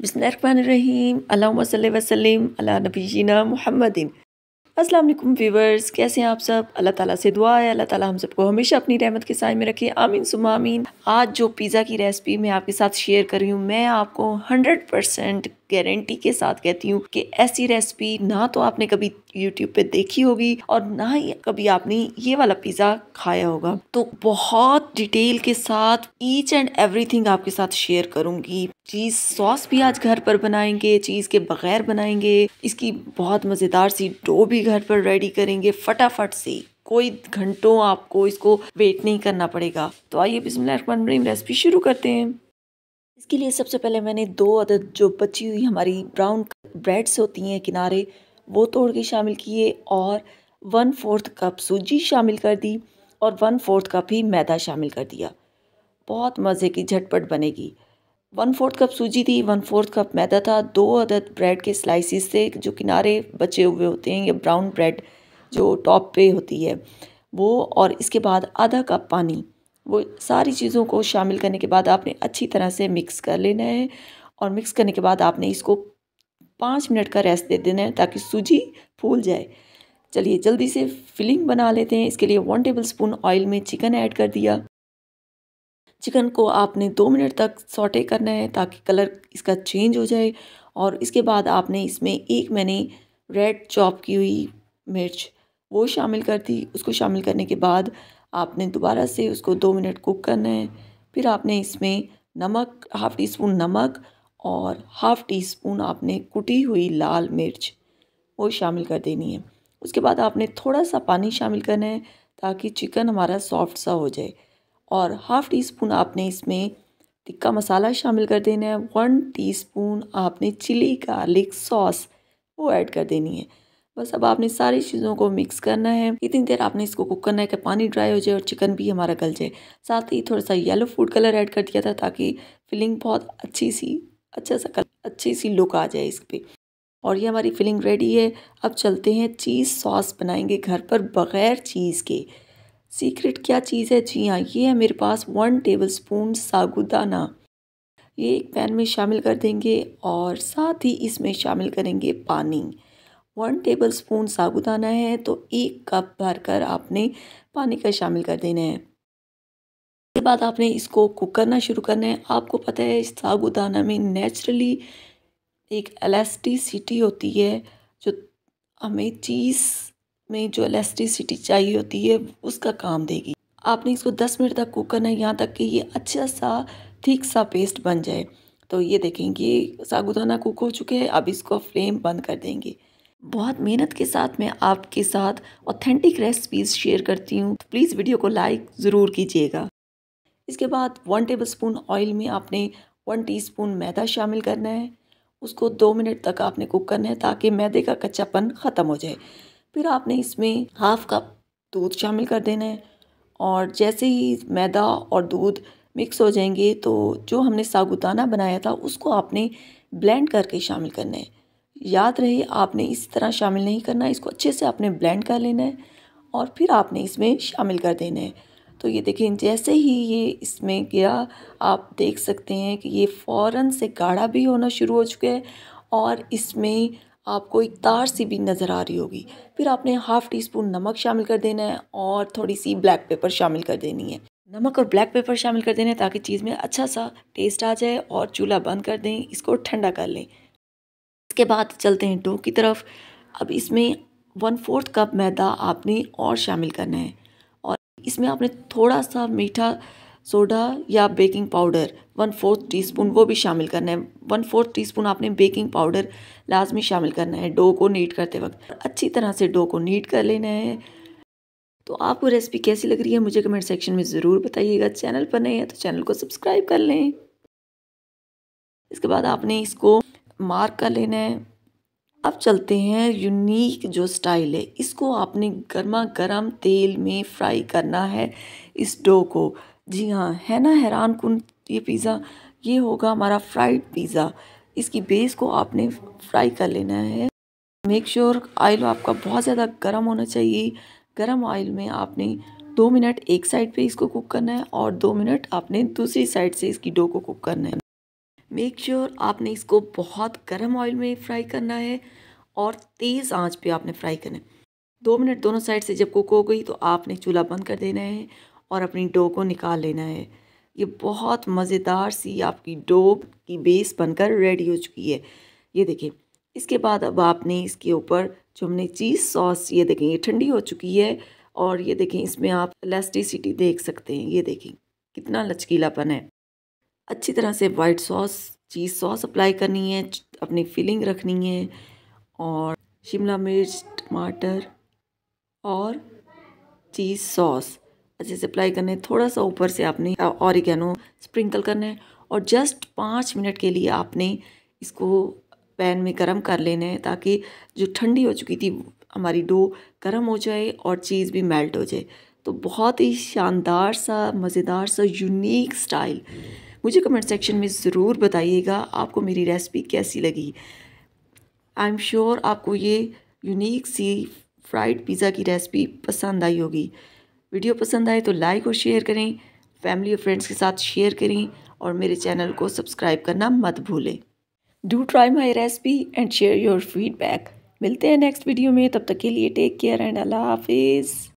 بسم الله الرحمن الرحيم اللهم صل وسلم على نبينا محمد अस्सलाम वालेकुम व्यूवर्स कैसे हैं आप सब अल्लाह ताला से दुआ है अल्लाह ताला हम सबको हमेशा अपनी रहमत के साय में रखे आमीन आमीन आज जो पिज़्ज़ा की रेसिपी मैं आपके साथ शेयर कर रही हूँ मैं आपको हंड्रेड परसेंट गारंटी के साथ कहती हूँ कि ऐसी रेसिपी ना तो आपने कभी यूट्यूब पे देखी होगी और ना ही कभी आपने ये वाला पिज़्ज़ा खाया होगा तो बहुत डिटेल के साथ ईच एंड एवरीथिंग आपके साथ शेयर करूँगी चीज़ सॉस भी आज घर पर बनाएंगे चीज़ के बगैर बनाएंगे इसकी बहुत मज़ेदार सी डो भी घर पर रेडी करेंगे फटाफट से कोई घंटों आपको इसको वेट नहीं करना पड़ेगा तो आइए बिस्मिल्लाह रेसिपी शुरू करते हैं इसके लिए सबसे पहले मैंने दो अदद जो बची हुई हमारी ब्राउन ब्रेड्स होती हैं किनारे वो तोड़ के शामिल किए और वन फोर्थ कप सूजी शामिल कर दी और वन फोर्थ कप ही मैदा शामिल कर दिया बहुत मज़े की झटपट बनेगी वन फोर्थ कप सूजी थी वन फोर्थ कप मैदा था दो अदद ब्रेड के स्लाइसिस थे जो किनारे बचे हुए होते हैं या ब्राउन ब्रेड जो टॉप पे होती है वो और इसके बाद आधा कप पानी वो सारी चीज़ों को शामिल करने के बाद आपने अच्छी तरह से मिक्स कर लेना है और मिक्स करने के बाद आपने इसको पाँच मिनट का रेस्ट दे देना है ताकि सूजी फूल जाए चलिए जल्दी से फिलिंग बना लेते हैं इसके लिए वन टेबल स्पून ऑयल में चिकन ऐड कर दिया चिकन को आपने दो मिनट तक सौटे करना है ताकि कलर इसका चेंज हो जाए और इसके बाद आपने इसमें एक मैंने रेड चॉप की हुई मिर्च वो शामिल कर दी उसको शामिल करने के बाद आपने दोबारा से उसको दो मिनट कुक करना है फिर आपने इसमें नमक हाफ़ टी स्पून नमक और हाफ़ टी स्पून आपने कुटी हुई लाल मिर्च वो शामिल कर देनी है उसके बाद आपने थोड़ा सा पानी शामिल करना है ताकि चिकन हमारा सॉफ्ट सा हो जाए और हाफ़ टी स्पून आपने इसमें टिक्का मसाला शामिल कर देना है वन टीस्पून आपने चिली गार्लिक सॉस वो ऐड कर देनी है बस अब आपने सारी चीज़ों को मिक्स करना है इतनी देर आपने इसको कुक करना है कि पानी ड्राई हो जाए और चिकन भी हमारा गल जाए साथ ही थोड़ा सा येलो फूड कलर ऐड कर दिया था ताकि फिलिंग बहुत अच्छी सी अच्छा सा कल अच्छी सी लुक आ जाए इस पर और ये हमारी फिलिंग रेडी है अब चलते हैं चीज़ सॉस बनाएंगे घर पर बग़ैर चीज़ के सीक्रेट क्या चीज़ है जी हाँ ये है मेरे पास वन टेबल स्पून सागुदाना ये एक पैन में शामिल कर देंगे और साथ ही इसमें शामिल करेंगे पानी वन टेबल स्पून साबुदाना है तो एक कप भरकर आपने पानी का शामिल कर देना है इसके बाद आपने इसको कुक करना शुरू करना है आपको पता है साबुदाना में नेचुरली एक एलास्टिसिटी होती है जो हमें चीज़ में जो इलेक्ट्रिसिटी चाहिए होती है उसका काम देगी आपने इसको 10 मिनट तक कुक करना है यहाँ तक कि ये अच्छा सा ठीक सा पेस्ट बन जाए तो ये देखेंगे सागुदाना कुक हो चुके हैं अब इसको फ्लेम बंद कर देंगे बहुत मेहनत के साथ मैं आपके साथ ऑथेंटिक रेसिपीज़ शेयर करती हूँ तो प्लीज़ वीडियो को लाइक ज़रूर कीजिएगा इसके बाद वन टेबल स्पून ऑयल में आपने वन टी मैदा शामिल करना है उसको दो मिनट तक आपने कुक करना है ताकि मैदे का कच्चापन ख़त्म हो जाए फिर आपने इसमें हाफ कप दूध शामिल कर देना है और जैसे ही मैदा और दूध मिक्स हो जाएंगे तो जो हमने सागुदाना बनाया था उसको आपने ब्लेंड करके शामिल करना है याद रहे आपने इस तरह शामिल नहीं करना है इसको अच्छे से आपने ब्लेंड कर लेना है और फिर आपने इसमें शामिल कर देना है तो ये देखें जैसे ही ये इसमें गया आप देख सकते हैं कि ये फ़ौर से गाढ़ा भी होना शुरू हो चुका है और इसमें आपको एक तार सी भी नज़र आ रही होगी फिर आपने हाफ़ टी स्पून नमक शामिल कर देना है और थोड़ी सी ब्लैक पेपर शामिल कर देनी है नमक और ब्लैक पेपर शामिल कर देना है ताकि चीज़ में अच्छा सा टेस्ट आ जाए और चूल्हा बंद कर दें इसको ठंडा कर लें इसके बाद चलते हैं डो की तरफ अब इसमें वन फोर्थ कप मैदा आपने और शामिल करना है और इसमें आपने थोड़ा सा मीठा सोडा या baking powder one fourth teaspoon वो भी शामिल करना है वन फोर्थ टीस्पून आपने बेकिंग पाउडर लाजमी शामिल करना है डो को नीट करते वक्त अच्छी तरह से डो को नीट कर लेना है तो आपको रेसिपी कैसी लग रही है मुझे कमेंट सेक्शन में ज़रूर बताइएगा चैनल पर नहीं है तो चैनल को सब्सक्राइब कर लें इसके बाद आपने इसको मार्क कर लेना है अब चलते हैं यूनिक जो स्टाइल है इसको आपने गर्मा गर्म तेल में फ्राई करना है इस डो को जी हाँ है ना हैरान कन ये पिज़्ज़ा ये होगा हमारा फ्राइड पिज़्ज़ा इसकी बेस को आपने फ्राई कर लेना है मेक श्योर ऑयल आयल आपका बहुत ज़्यादा गर्म होना चाहिए गर्म ऑयल में आपने दो मिनट एक साइड पे इसको कुक करना है और दो मिनट आपने दूसरी साइड से इसकी डो को कुक करना है मेक श्योर sure आपने इसको बहुत गर्म ऑयल में फ्राई करना है और तेज़ आंच पे आपने फ्राई करना है दो मिनट दोनों साइड से जब कुक हो गई तो आपने चूल्हा बंद कर देना है और अपनी डो को निकाल लेना है ये बहुत मज़ेदार सी आपकी डो की बेस बनकर रेडी हो चुकी है ये देखिए इसके बाद अब आपने इसके ऊपर जो हमने चीज़ सॉस ये देखें ये ठंडी हो चुकी है और ये देखें इसमें आप इलास्टिसिटी देख सकते हैं ये देखें कितना लचकीलापन है अच्छी तरह से white sauce cheese sauce apply करनी है अपनी फिलिंग रखनी है और शिमला मिर्च टमाटर और चीज़ सॉस अच्छे से अप्लाई करने थोड़ा सा ऊपर से आपने ऑरिगेनो स्प्रिंकल करना है और जस्ट पाँच मिनट के लिए आपने इसको पैन में गर्म कर लेना है ताकि जो ठंडी हो चुकी थी हमारी डो गर्म हो जाए और चीज़ भी मेल्ट हो जाए तो बहुत ही शानदार सा मज़ेदार सा यूनिक स्टाइल मुझे कमेंट सेक्शन में ज़रूर बताइएगा आपको मेरी रेसिपी कैसी लगी आई एम श्योर आपको ये यूनिक सी फ्राइड पिज़्ज़ा की रेसिपी पसंद आई होगी वीडियो पसंद आए तो लाइक और शेयर करें फैमिली और फ्रेंड्स के साथ शेयर करें और मेरे चैनल को सब्सक्राइब करना मत भूलें do try my recipe and share your feedback मिलते हैं नेक्स्ट वीडियो में तब तक के लिए टेक केयर एंड अल्लाह हाफिज़